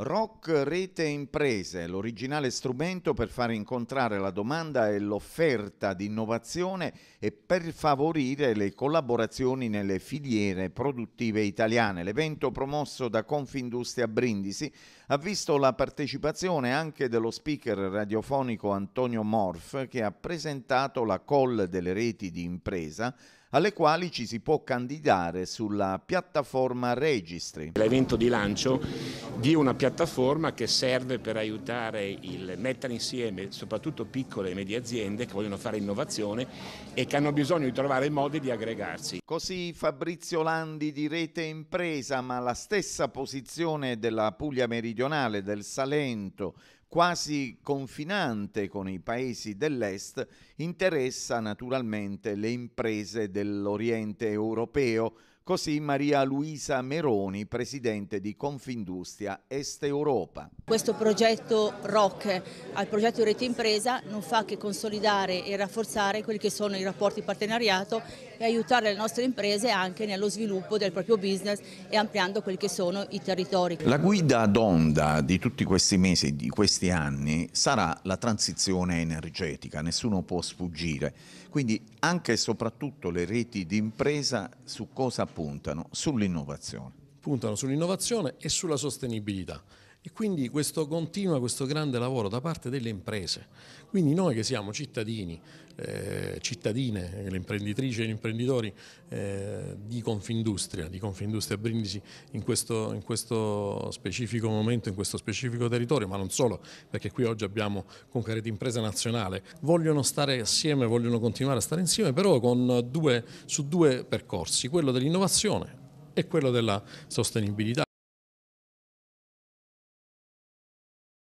Rock Rete Imprese, l'originale strumento per far incontrare la domanda e l'offerta di innovazione e per favorire le collaborazioni nelle filiere produttive italiane. L'evento promosso da Confindustria Brindisi ha visto la partecipazione anche dello speaker radiofonico Antonio Morf che ha presentato la call delle reti di impresa alle quali ci si può candidare sulla piattaforma Registri. L'evento di lancio di una piattaforma che serve per aiutare il mettere insieme soprattutto piccole e medie aziende che vogliono fare innovazione e che hanno bisogno di trovare modi di aggregarsi. Così Fabrizio Landi di Rete Impresa, ma la stessa posizione della Puglia meridionale, del Salento, quasi confinante con i paesi dell'Est, interessa naturalmente le imprese dell'Oriente europeo Così Maria Luisa Meroni, presidente di Confindustria Est Europa. Questo progetto ROC al progetto di Rete Impresa non fa che consolidare e rafforzare quelli che sono i rapporti di partenariato e aiutare le nostre imprese anche nello sviluppo del proprio business e ampliando quelli che sono i territori. La guida d'onda di tutti questi mesi, di questi anni, sarà la transizione energetica, nessuno può sfuggire. Quindi anche e soprattutto le reti di impresa su cosa puntano sull'innovazione. Puntano sull'innovazione e sulla sostenibilità. E quindi questo continua questo grande lavoro da parte delle imprese. Quindi noi che siamo cittadini, eh, cittadine, le imprenditrici e gli imprenditori eh, di Confindustria, di Confindustria Brindisi in questo, in questo, specifico momento, in questo specifico territorio, ma non solo, perché qui oggi abbiamo Concreti Impresa Nazionale, vogliono stare assieme, vogliono continuare a stare insieme, però due, su due percorsi, quello dell'innovazione e quello della sostenibilità.